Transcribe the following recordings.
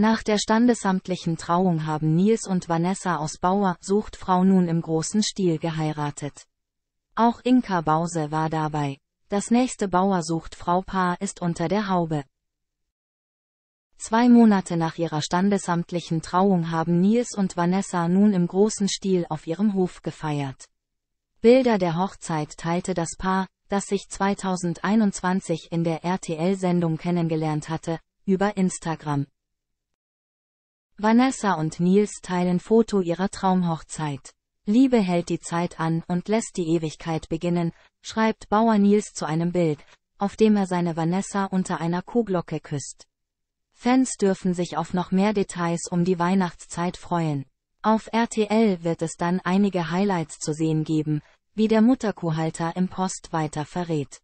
Nach der standesamtlichen Trauung haben Nils und Vanessa aus Bauer sucht Frau nun im großen Stil geheiratet. Auch Inka Bause war dabei. Das nächste Bauer sucht Frau Paar ist unter der Haube. Zwei Monate nach ihrer standesamtlichen Trauung haben Nils und Vanessa nun im großen Stil auf ihrem Hof gefeiert. Bilder der Hochzeit teilte das Paar, das sich 2021 in der RTL-Sendung kennengelernt hatte, über Instagram. Vanessa und Nils teilen Foto ihrer Traumhochzeit. Liebe hält die Zeit an und lässt die Ewigkeit beginnen, schreibt Bauer Nils zu einem Bild, auf dem er seine Vanessa unter einer Kuhglocke küsst. Fans dürfen sich auf noch mehr Details um die Weihnachtszeit freuen. Auf RTL wird es dann einige Highlights zu sehen geben, wie der Mutterkuhhalter im Post weiter verrät.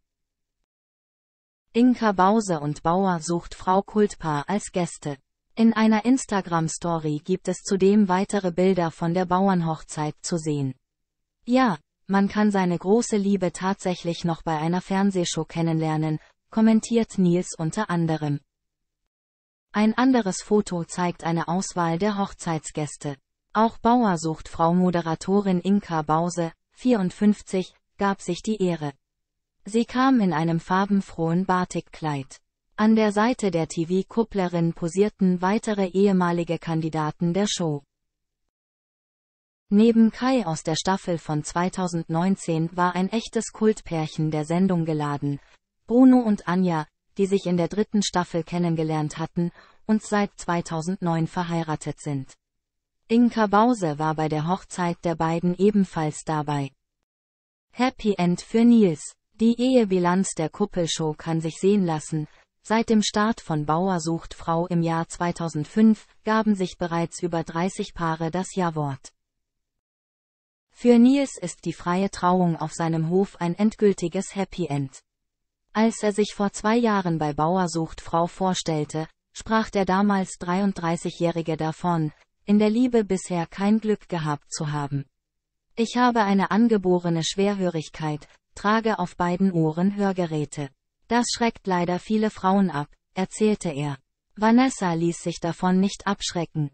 Inka Bause und Bauer sucht Frau Kultpaar als Gäste. In einer Instagram-Story gibt es zudem weitere Bilder von der Bauernhochzeit zu sehen. Ja, man kann seine große Liebe tatsächlich noch bei einer Fernsehshow kennenlernen, kommentiert Nils unter anderem. Ein anderes Foto zeigt eine Auswahl der Hochzeitsgäste. Auch Bauer sucht Frau Moderatorin Inka Bause, 54, gab sich die Ehre. Sie kam in einem farbenfrohen Batikkleid. An der Seite der TV-Kupplerin posierten weitere ehemalige Kandidaten der Show. Neben Kai aus der Staffel von 2019 war ein echtes Kultpärchen der Sendung geladen, Bruno und Anja, die sich in der dritten Staffel kennengelernt hatten und seit 2009 verheiratet sind. Inka Bause war bei der Hochzeit der beiden ebenfalls dabei. Happy End für Nils. Die Ehebilanz der Kuppelshow kann sich sehen lassen, Seit dem Start von Bauer sucht Frau im Jahr 2005 gaben sich bereits über 30 Paare das Ja-Wort. Für Nils ist die freie Trauung auf seinem Hof ein endgültiges Happy End. Als er sich vor zwei Jahren bei Bauer sucht Frau vorstellte, sprach der damals 33-Jährige davon, in der Liebe bisher kein Glück gehabt zu haben. Ich habe eine angeborene Schwerhörigkeit, trage auf beiden Ohren Hörgeräte. Das schreckt leider viele Frauen ab, erzählte er. Vanessa ließ sich davon nicht abschrecken.